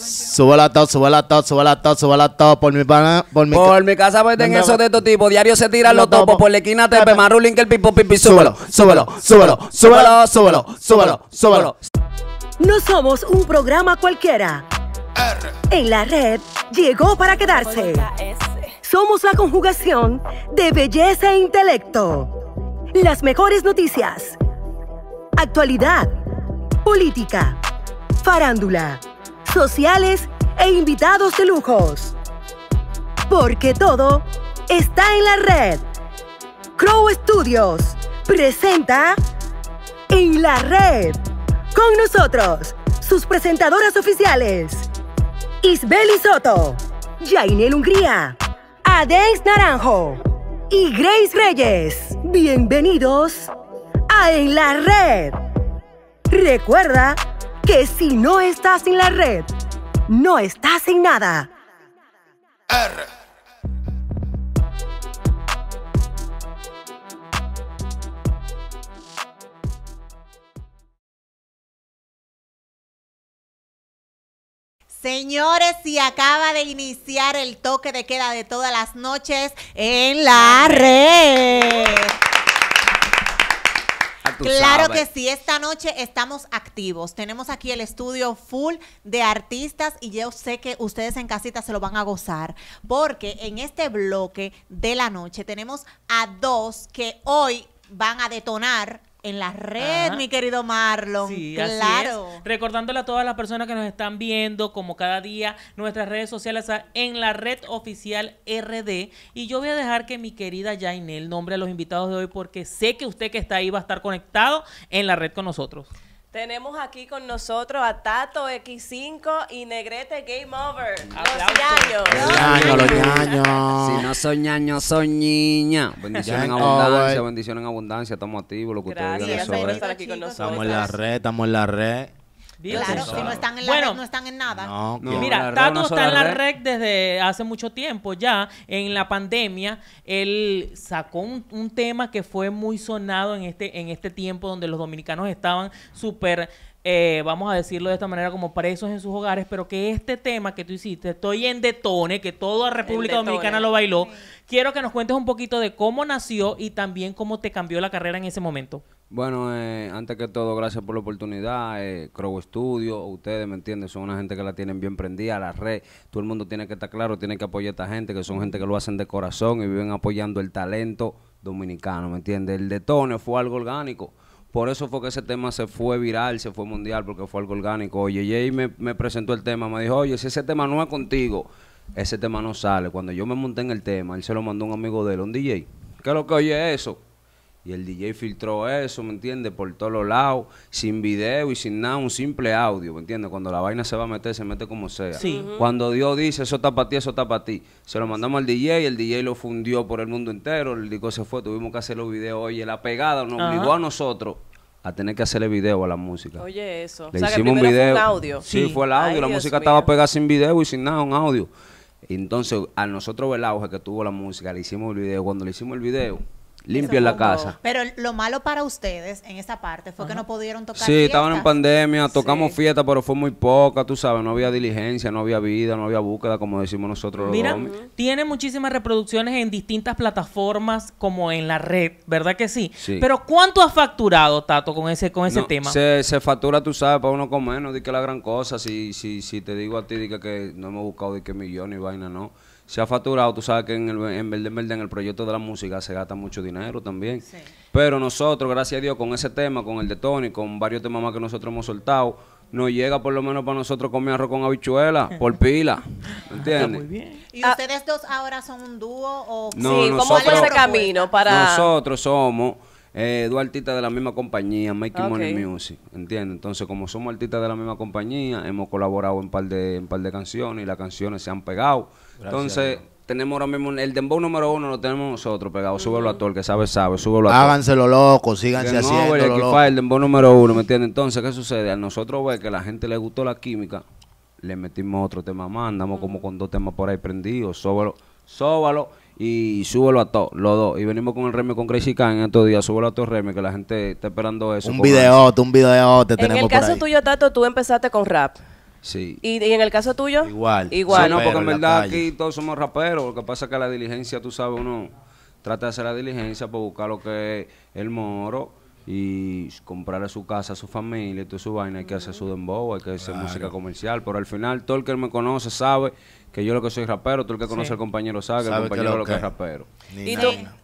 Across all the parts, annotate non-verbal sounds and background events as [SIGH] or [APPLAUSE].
la todo, súbelo, todo, top, todo, la todo. Por mi, pana, por mi, por mi casa meten pues, eso de estos tipos. Diario se tiran los topos. Por la esquina te pe marulín que el pipo pipi. Súbelo, súbelo, súbelo, súbelo, súbelo, súbelo, súbelo. No somos un programa cualquiera. En la red llegó para quedarse. Somos la conjugación de belleza e intelecto. Las mejores noticias. Actualidad. Política. Farándula sociales e invitados de lujos. Porque todo está en la red. Crow Studios presenta En la red. Con nosotros, sus presentadoras oficiales. Isbeli Soto, Jainel Hungría, Adex Naranjo y Grace Reyes. Bienvenidos a En la Red. Recuerda que si no estás en la red, no estás en nada. Señores, si acaba de iniciar el toque de queda de todas las noches en la red claro que sí, esta noche estamos activos. Tenemos aquí el estudio full de artistas y yo sé que ustedes en casita se lo van a gozar porque en este bloque de la noche tenemos a dos que hoy van a detonar en la red, mi querido Marlon. Sí, claro. Recordándole a todas las personas que nos están viendo, como cada día, nuestras redes sociales en la red oficial RD. Y yo voy a dejar que mi querida el nombre a los invitados de hoy, porque sé que usted que está ahí va a estar conectado en la red con nosotros. Tenemos aquí con nosotros a Tato X5 y Negrete Game Over. Los ñaños. Los ñaños, Si no son ñaños, son niña. Bendiciones oh, en abundancia, bendiciones en abundancia. Estamos activos, lo que ustedes digan. Estamos en la red, estamos en la red claro, si no están en la red, no están en nada. mira, Tato está en la red. desde hace mucho tiempo ya. En la pandemia, él sacó un, tema que fue muy sonado en este, en este tiempo donde los dominicanos estaban súper eh, vamos a decirlo de esta manera, como presos en sus hogares, pero que este tema que tú hiciste, estoy en Detone, que toda República Dominicana lo bailó, quiero que nos cuentes un poquito de cómo nació y también cómo te cambió la carrera en ese momento. Bueno, eh, antes que todo, gracias por la oportunidad. Eh, Crow Studio, ustedes me entienden, son una gente que la tienen bien prendida, la red. Todo el mundo tiene que estar claro, tiene que apoyar a esta gente, que son gente que lo hacen de corazón y viven apoyando el talento dominicano, ¿me entiendes? El detone fue algo orgánico. Por eso fue que ese tema se fue viral, se fue mundial, porque fue algo orgánico. Oye, Jay me, presentó el tema, me dijo, oye, si ese tema no es contigo, ese tema no sale. Cuando yo me monté en el tema, él se lo mandó a un amigo de él, un DJ. ¿Qué es lo que oye eso? Y el DJ filtró eso, ¿me entiendes? Por todos los lados, sin video y sin nada, un simple audio, ¿me entiendes? Cuando la vaina se va a meter, se mete como sea. Sí. Cuando Dios dice, eso está para ti, eso está para ti. Se lo mandamos al DJ, el DJ lo fundió por el mundo entero, el disco se fue, tuvimos que hacer los videos. Oye, la pegada nos obligó a nosotros a tener que hacer el video a la música. Oye, eso. Le o sea, hicimos un video. Fue el audio. Sí, fue el audio. la música estaba pegada sin video y sin nada, un audio. Entonces, a nosotros el auge que tuvo la música, le hicimos el video. Cuando le hicimos el video Limpio en la casa. Pero lo malo para ustedes en esa parte fue que no pudieron tocar. Sí, estaban en pandemia, tocamos fiesta, pero fue muy poca, tú sabes, no había diligencia, no había vida, no había búsqueda, como decimos nosotros. Mira, tiene muchísimas reproducciones en distintas plataformas, como en la red, ¿verdad que sí? sí. Pero ¿cuánto has facturado, Tato, con ese, con ese tema? Se, factura, tú sabes, para uno con menos di que la gran cosa, si, si, si te digo a ti, di que, no hemos buscado de que millones y vaina, no se ha facturado, tú sabes que en, el, en verde, en el proyecto de la música se gasta mucho dinero también. Pero nosotros, gracias a Dios, con ese tema, con el de Tony, con varios temas más que nosotros hemos soltado, nos llega por lo menos para nosotros comer arroz con habichuela, [LAUGHS] por pila. Ah, ¿Entiendes? Muy bien. ¿Y ustedes dos ahora son un dúo o sí, ¿Cómo fue ese camino para.? Nosotros somos eh, dos artistas de la misma compañía, Making Money Music, ¿entiendes? Entonces, como somos artistas de la misma compañía, hemos colaborado en par de, en par de canciones y las canciones se han pegado. Entonces, tenemos ahora mismo el dembow número uno, lo tenemos nosotros pegado. Súbelo a todo, que sabe, sabe, súbelo a Háganse lo loco, síganse así. No, el, dembow número uno, ¿me entiendes? Entonces, ¿qué sucede? A nosotros ve que a la gente le gustó la química, le metimos otro tema más, andamos como con dos temas por ahí prendidos, sóbalo, sóbalo y súbelo a todos, los dos. Y venimos con el remio con Crazy Khan en estos días, súbelo a todos remio, que la gente está esperando eso. Un video, un video te en En el caso tuyo, Tato, tú empezaste con rap. Sí. ¿Y, en el caso tuyo? Igual. Igual. no, porque en verdad aquí todos somos raperos. Lo que pasa es que la diligencia, tú sabes, uno trata de hacer la diligencia por buscar lo que es el moro y comprar a su casa, a su familia, toda su vaina, hay que hacer su dembow, hay que hacer música comercial, pero al final todo el que me conoce sabe que yo lo que soy rapero, todo el que conoce al compañero sabe que el compañero lo que es rapero y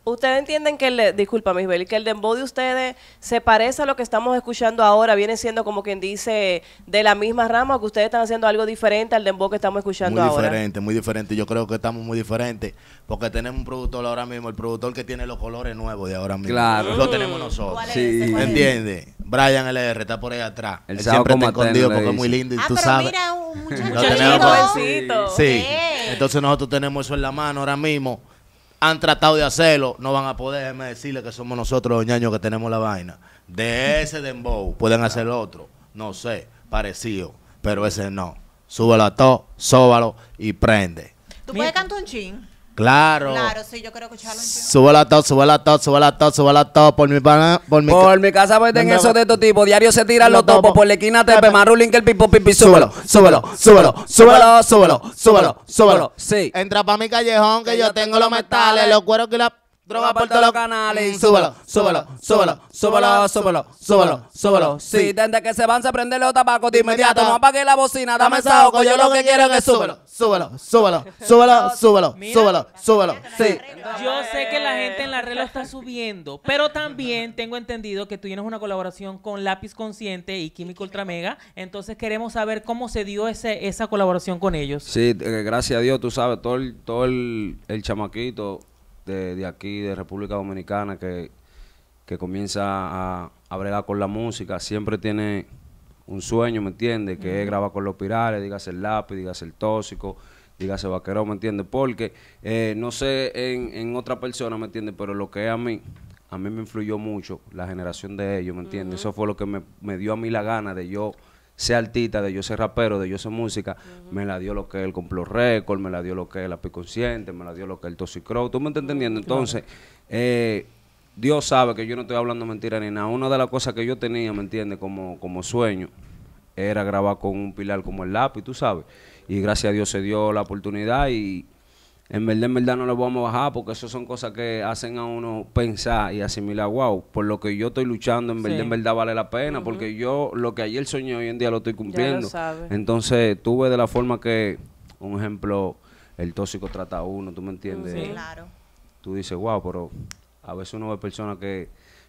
ustedes entienden que el, disculpa Miss que el dembow de ustedes se parece a lo que estamos escuchando ahora, viene siendo como quien dice de la misma rama, que ustedes están haciendo algo diferente al dembow que estamos escuchando ahora. Muy diferente, muy diferente. Yo creo que estamos muy diferentes porque tenemos un productor ahora mismo, el productor que tiene los colores nuevos de ahora mismo. Claro. Lo tenemos nosotros. Sí. ¿Entiendes? Brian LR está por ahí atrás. Él siempre está escondido porque es muy lindo y ah, tú pero sabes. Mira, un sí. Entonces nosotros tenemos eso en la mano ahora mismo han tratado de hacerlo, no van a poder decirle que somos nosotros los ñaños que tenemos la vaina. De ese dembow pueden hacer otro, no sé, parecido, pero ese no. Súbalo a todo, sóbalo y prende. ¿Tú puedes cantar un chin? Claro. Claro, sí, yo quiero escucharlo. Súbelo a todo, súbelo todo, todos, todo, subala todo. Por mi, pana, por mi, por mi casa venden pues, eso de estos tipos. Diario se tiran los topos. Por la esquina te más ruling que el pipo pipi. Súbelo, súbelo, súbelo, súbelo, súbelo, súbelo, súbelo. Sí. Entra pa' mi callejón que, yo tengo los metales, metales, los cueros que la... Droga por todos los canales. Súbelo, súbelo, súbelo, súbelo, súbelo, súbelo, súbelo. Sí, desde que se van se prende los tabacos de inmediato. No apague la bocina, dame esa ojo. Yo lo que quiero es que súbelo, súbelo, súbelo, súbelo, súbelo, súbelo, súbelo. Sí. Yo sé que la gente en la red lo está subiendo, pero también tengo entendido que tú tienes una colaboración con Lápiz Consciente y Químico Ultramega. Entonces queremos saber cómo se dio ese, esa colaboración con ellos. Sí, gracias a Dios, tú sabes, todo el, todo el, el chamaquito de, aquí, de República Dominicana, que, comienza a, bregar con la música, siempre tiene un sueño, ¿me entiendes? Que graba es grabar con los pirales, dígase el lápiz, dígase el tóxico, dígase vaquero, ¿me entiendes? Porque eh, no sé en, en, otra persona, ¿me entiendes? Pero lo que es a mí, a mí me influyó mucho la generación de ellos, ¿me entiendes? Eso fue lo que me, me dio a mí la gana de yo sea artista, de yo ser rapero, de yo ser música, me la dio lo que es el Complo récord, me la dio lo que es la Piconsciente, me la dio lo que es el toxicrow, ¿tú me estás entendiendo? Entonces, eh, Dios sabe que yo no estoy hablando mentira ni nada. Una de las cosas que yo tenía, ¿me entiendes? Como, como sueño, era grabar con un pilar como el lápiz, tú sabes. Y gracias a Dios se dio la oportunidad y en verdad, en verdad no lo vamos a bajar porque eso son cosas que hacen a uno pensar y asimilar, wow, por lo que yo estoy luchando, en verdad, en verdad vale la pena, porque yo lo que ayer soñé hoy en día lo estoy cumpliendo. Entonces, tuve de la forma que, un ejemplo, el tóxico trata a uno, ¿tú me entiendes? Sí, claro. Tú dices, wow, pero a veces uno ve personas que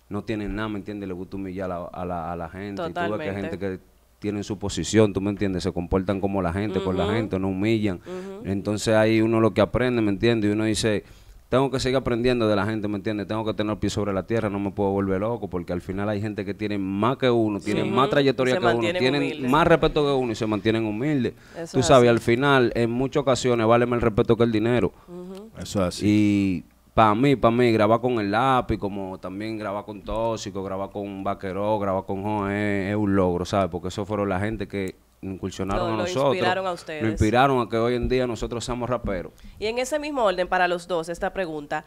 no tienen nada, ¿me entiendes? Le gusta humillar a, la, a la gente. tú ves que hay gente que tienen su posición, tú me entiendes, se comportan como la gente, con la gente, no humillan. Entonces ahí uno lo que aprende, ¿me entiendes? Y uno dice, tengo que seguir aprendiendo de la gente, ¿me entiendes? Tengo que tener pie sobre la tierra, no me puedo volver loco, porque al final hay gente que tiene más que uno, tienen más trayectoria que uno, tienen más respeto que uno y se mantienen humildes. tú sabes, al final, en muchas ocasiones, vale más el respeto que el dinero. Eso es así. Y para mí, para mí, grabar con el lápiz, como también grabar con Tóxico, grabar con Vaqueró, grabar con Joe, es, un logro, ¿sabes? Porque eso fueron la gente que incursionaron a nosotros. Lo inspiraron a ustedes. Lo inspiraron a que hoy en día nosotros seamos raperos. Y en ese mismo orden, para los dos, esta pregunta.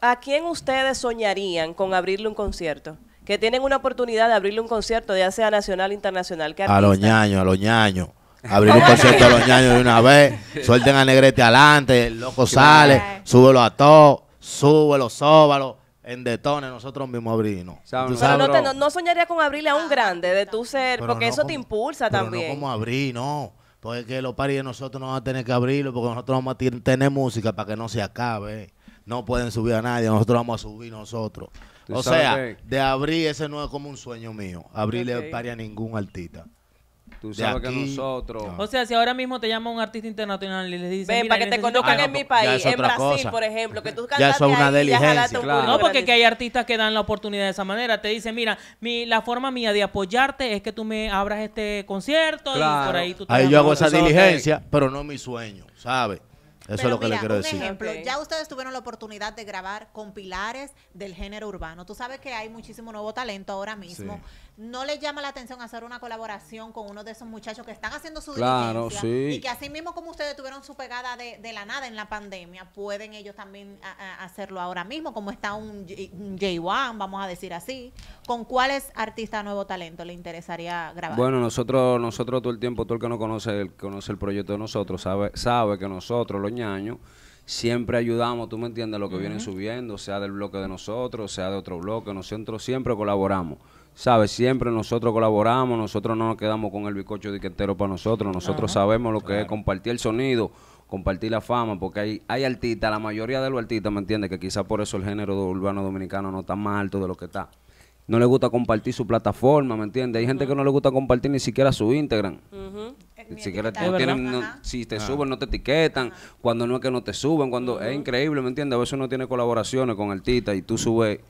¿A quién ustedes soñarían con abrirle un concierto? Que tienen una oportunidad de abrirle un concierto, ya sea nacional o internacional. a los ñaños, a los ñaños. Abrir un concierto a los ñaños de una vez. [LAUGHS] Suelten a Negrete adelante, el loco sale, súbelo a todos los sóbalo. En detones nosotros mismos abrimos. no, no, soñaría con abrirle a un grande de tu ser, porque eso te impulsa también. No como abrir, no. Porque los paris de nosotros no van a tener que abrirlo, porque nosotros vamos a tener música para que no se acabe. No pueden subir a nadie, nosotros vamos a subir nosotros. O sea, de abrir ese no es como un sueño mío, abrirle okay. a ningún artista. Tú sabes que nosotros. O sea, si ahora mismo te llama un artista internacional y le dice. Ven, para que te conozcan en mi ah, país, en Brasil, por ejemplo, que tú cantas. Ya una No, porque hay artistas que dan la oportunidad de esa manera. Te dicen, mira, mi, la forma mía de apoyarte es que tú me abras este concierto y por ahí tú te Ahí yo hago esa diligencia, pero no mi sueño, ¿sabes? Eso es lo que le quiero un por ejemplo, ya ustedes tuvieron la oportunidad de grabar con pilares del género urbano. Tú sabes que hay muchísimo nuevo talento ahora mismo. ¿No les llama la atención hacer una colaboración con uno de esos muchachos que están haciendo su claro, sí. y que así mismo como ustedes tuvieron su pegada de, la nada en la pandemia, pueden ellos también hacerlo ahora mismo, como está un, J1, vamos a decir así. ¿Con cuáles artistas nuevo talento le interesaría grabar? Bueno, nosotros nosotros todo el tiempo, todo el que no conoce el, conoce el proyecto de nosotros, sabe sabe que nosotros los años, siempre ayudamos, tú me entiendes, lo que viene vienen subiendo, sea del bloque de nosotros, sea de otro bloque, nosotros siempre colaboramos. ¿sabes? Siempre nosotros colaboramos, nosotros no nos quedamos con el bizcocho diquetero para nosotros, nosotros sabemos lo que es compartir el sonido, compartir la fama, porque hay, hay artistas, la mayoría de los artistas, ¿me entiendes? Que quizás por eso el género urbano dominicano no está más alto de lo que está no le gusta compartir su plataforma, ¿me entiendes? Hay gente que no le gusta compartir ni siquiera su Instagram. Ni siquiera si te ah. suben no te etiquetan, cuando no es que no te suben, cuando es increíble, ¿me entiendes? A veces uno tiene colaboraciones con artistas y tú subes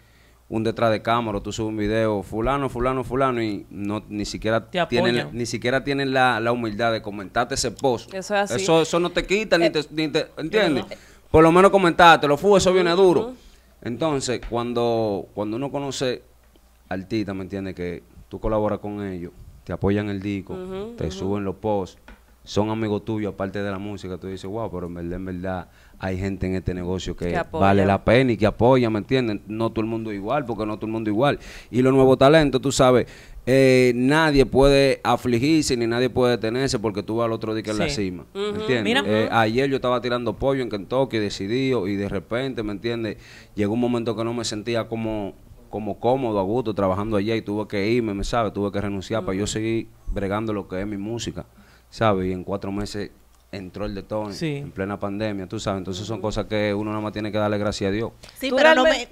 un detrás de cámara, tú subes un video, fulano, fulano, fulano, y no ni siquiera tienen, ni siquiera tienen la, humildad de comentarte ese post. Eso es así. Eso, no te quita, ni, eh, te, ni te, ¿entiendes? Por lo menos comentarte, lo fue, eso viene duro. Entonces, cuando, cuando uno conoce artista ¿me entiende? Que tú colaboras con ellos, te apoyan el disco, te suben los posts, son amigos tuyos, aparte de la música, tú dices, wow, pero en verdad, en verdad, hay gente en este negocio que, vale la pena y que apoya, ¿me entiendes? No todo el mundo igual, porque no todo el mundo igual. Y los nuevos talentos, tú sabes, eh, nadie puede afligirse ni nadie puede detenerse porque tú vas al otro día en la cima, ¿me entiendes? Eh, ayer yo estaba tirando pollo en Kentucky, decidido, y de repente, ¿me entiendes? Llegó un momento que no me sentía como como cómodo, a gusto, trabajando allá y tuve que irme, ¿me sabe, Tuve que renunciar para yo mm. seguir bregando lo que es mi música, ¿sabes? Y en cuatro meses entró el de Tony en plena pandemia, tú sabes. Entonces son cosas que uno nada más tiene que darle gracias a Dios. Sí, pero no, me,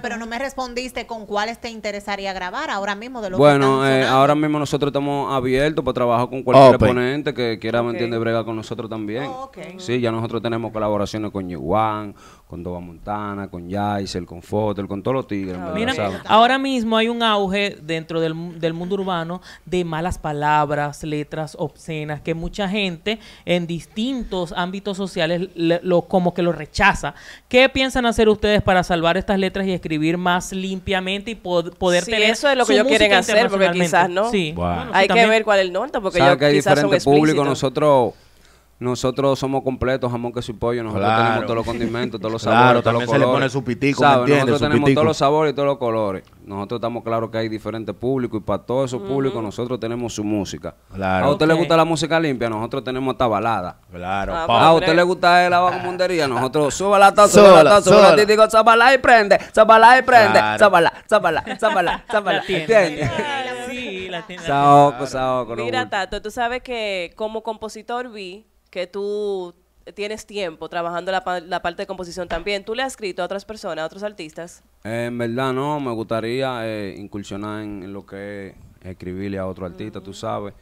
pero no me respondiste con cuáles te interesaría grabar ahora mismo de lo Bueno, eh, ahora mismo nosotros estamos abiertos para trabajar con cualquier ah, ponente que quiera, ¿me entiende, brega con nosotros también. Oh, sí, ya nosotros tenemos colaboraciones con Yuan, con Doba Montana, con Yaisel, con Fotel, con todos los tigres. Mira, ahora mismo hay un auge dentro del, del mundo urbano de malas palabras, letras obscenas, que mucha gente... Eh, en distintos ámbitos sociales como que lo rechaza. ¿Qué piensan hacer ustedes para salvar estas letras y escribir más limpiamente y pod poder sí, eso es lo que yo quieren hacer porque quizás no. Sí. Hay que ver cuál es el norte porque yo, que quizás diferentes son públicos nosotros nosotros somos completos, jamón, queso su pollo. Nosotros tenemos todos los condimentos, todos los [LAUGHS] sabores. todos los colores. Nosotros tenemos todos los sabores y todos los colores. Nosotros estamos claros que hay diferentes públicos y para todo esos público públicos nosotros tenemos su música. Claro. A usted le gusta la música limpia, nosotros tenemos esta balada. Claro. Ah, a pues, usted le gusta la mundería, [LAUGHS] nosotros suba la taza, suba la taza, suba digo, zapalá y prende, zapalá y prende, zapalá, zapalá, zapalá, ¿Entiendes? Sí, la tiene. Saoco, saoco. Mira, Tato, tú sabes que como compositor vi que tú tienes tiempo trabajando la, parte de composición también. ¿Tú le has escrito a otras personas, a otros artistas? en verdad no, me gustaría eh, incursionar en, lo que es escribirle a otro artista, tú mm. sabes.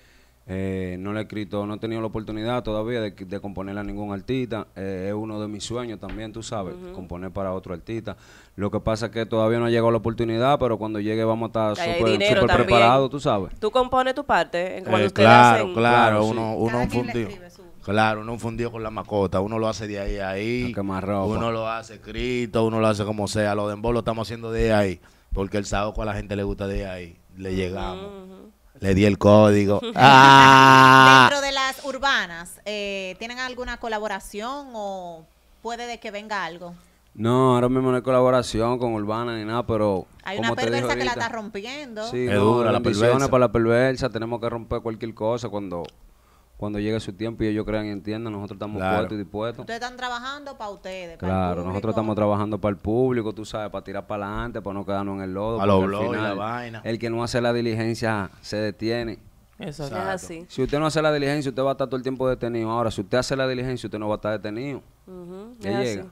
Eh, no le he escrito, no he tenido la oportunidad todavía de, componerle a ningún artista. Eh, es uno de mis sueños también, tú sabes, componer para otro artista. Lo que pasa es que todavía no ha llegado la oportunidad, pero cuando llegue vamos a estar súper preparados, tú sabes. ¿Tú compones tu parte? En claro, claro, claro, uno, sí. un fundido. Claro, uno fundió con la macota, uno lo hace de ahí a ahí. Uno lo hace escrito, uno lo hace como sea. Lo lo vos lo estamos haciendo de ahí, porque el sábado a la gente le gusta de ahí. Le llegamos. Le di el código. [LAUGHS] ¡Ah! Dentro de las urbanas, eh, ¿tienen alguna colaboración o puede de que venga algo? No, ahora mismo no hay colaboración con urbanas ni nada, pero. Hay una perversa que la está rompiendo. Sí, es dura la para la perversa. Tenemos que romper cualquier cosa cuando cuando llegue su tiempo y ellos crean y entiendan, nosotros estamos fuertes puestos y dispuestos. Ustedes están trabajando para ustedes. Claro, nosotros estamos trabajando para el público, tú sabes, para tirar para adelante, para no quedarnos en el lodo. Para la vaina. El que no hace la diligencia se detiene. Eso es así. Si usted no hace la diligencia, usted va a estar todo el tiempo detenido. Ahora, si usted hace la diligencia, usted no va a estar detenido. llega.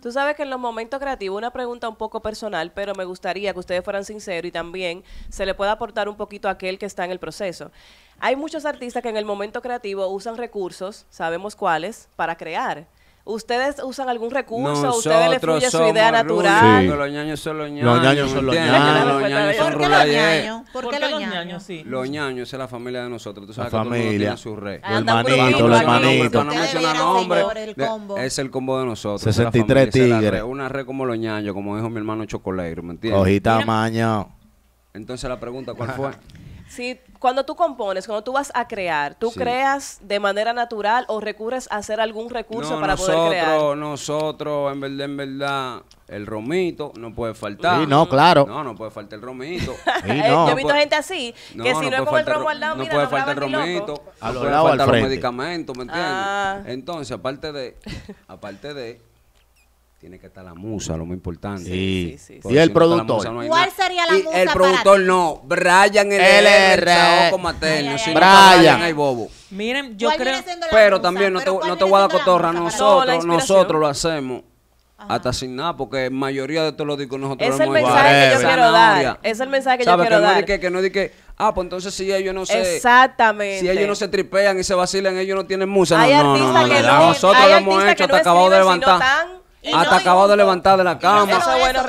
Tú sabes que en los momentos creativos, una pregunta un poco personal, pero me gustaría que ustedes fueran sinceros y también se le pueda aportar un poquito a aquel que está en el proceso. Hay muchos artistas que en el momento creativo usan recursos, sabemos cuáles, para crear. ¿Ustedes usan algún recurso? ¿Ustedes les fluye su idea natural? Los ñaños son los ñaños. Los ñaños son los ñaños. Los ñaños son los ñaños. ¿Por qué los ñaños? Los ñaños es la familia de nosotros. Tú sabes la familia. todo su red. El manito, los manitos. No menciona nombre. Es el combo de nosotros. 63 tigres. Una red como los ñaños, como dijo mi hermano chocolate, ¿me entiendes? Cojita maño. Entonces la pregunta, ¿cuál fue? [LAUGHS] Sí, cuando tú compones, cuando tú vas a crear, ¿tú creas de manera natural o recurres a hacer algún recurso para poder crear? Nosotros, en verdad, en verdad, el romito no puede faltar. Sí, no, claro. No, no puede faltar el romito. [LAUGHS] Eh, yo he visto gente así, que si no, es con el romo al lado, no puede faltar el romito, a no puede faltar los medicamentos, ¿me entiendes? Ah. Entonces, aparte de, aparte de tiene que estar la musa, lo más importante. Sí, sí, sí. Y el productor. ¿Cuál sería la musa? El productor no, Brian el LR. Materno. Si Brian. hay bobo. Miren, yo creo. Pero también no te, no te voy a dar cotorra. Nosotros, nosotros lo hacemos. Hasta sin nada, porque mayoría de todos los discos nosotros lo hemos Es el mensaje que yo quiero dar. Es el mensaje que yo quiero dar. que, no di que, ah, pues entonces si ellos no se... Exactamente. Si ellos no se tripean y se vacilan, ellos no tienen musa. no, no, no, no. Nosotros lo hemos hecho hasta acabado de levantar hasta acabado de levantar de la cama.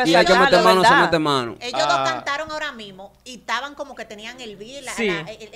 y Ya que mano, se mete mano. Ellos dos ah. cantaron ahora mismo y estaban como que tenían el vi, el, el,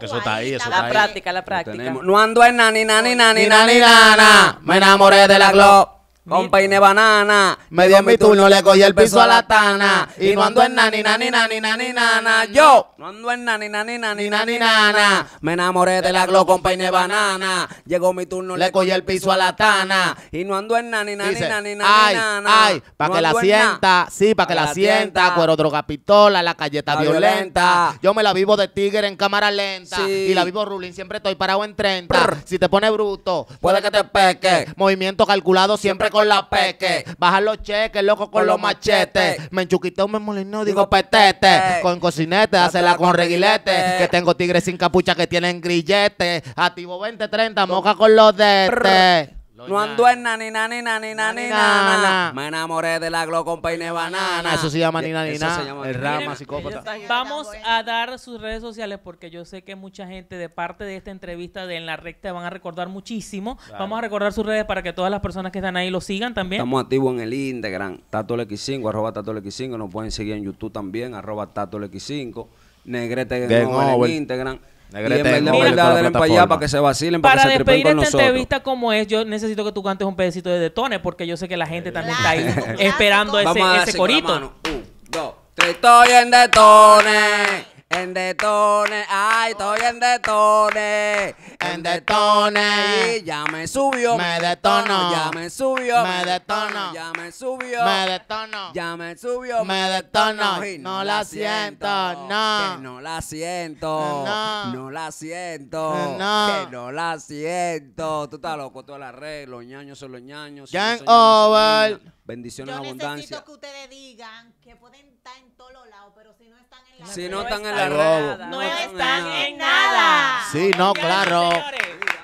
eso está ahí, eso está La práctica, la práctica. No ando en nani, nani, nani, nani, nana. Me enamoré de la glow. Con peine banana. Me dio mi turno, le cogí el piso a la tana. Y no ando en nani, nani, nani, nani, nana. Yo no ando en nani, nani, nani, nani, nana. Me enamoré de la glow con peine banana. Llegó mi turno, le cogí el piso a la tana. Y no ando en nani, nani, nani, nani, nana. Ay, ay para que la sienta. Sí, para que la sienta. Cuero droga pistola, la calleta violenta. Yo me la vivo de tigre en cámara lenta. Y la vivo ruling siempre estoy parado en 30. Si te pone bruto, puede que te peque. Movimiento calculado siempre con la peque. Baja los cheques, loco con los machetes. Me enchuquito me molino, digo petete. Con cocinete, hacela con reguilete. Que tengo tigres sin capucha que tienen grillete. Activo 20-30, moja con los de no ando en nani, nani, Me enamoré de la Glo con peine banana. Eso se llama se llama El rama psicópata. Vamos a eh. dar sus redes sociales porque yo sé que mucha gente de parte de esta entrevista de En la Recta van a recordar muchísimo. Vamos a recordar sus redes para que todas las personas que están ahí lo sigan también. Estamos activos en el Instagram, TatoLX5, arroba TatoLX5. Nos pueden seguir en YouTube también, arroba TatoLX5. Negrete en el Instagram. Negrete, y en la para allá para que se vacilen, para, para que se despedir esta nosotros. entrevista como es, yo necesito que tú cantes un pedacito de Detone porque yo sé que la gente también está ahí esperando ese, ese corito. Un, dos, tres, estoy en Detone. En detone, ay, estoy en detone. En detone. Y ah, ah, ya me subió. Me detono. Ya me subió. Me detono. Ya me subió. Me detono. Ya me subió. Me detono. no, la siento, no. Que no la siento. No. la siento. No. Que no la siento. Tú estás loco, tú la red, los Ñaños son los ñaños. over. Bendiciones Yo abundancia. necesito que ustedes digan que pueden estar en todos los lados, pero si no están en la Si no están en No, están en nada. Sí, no, claro.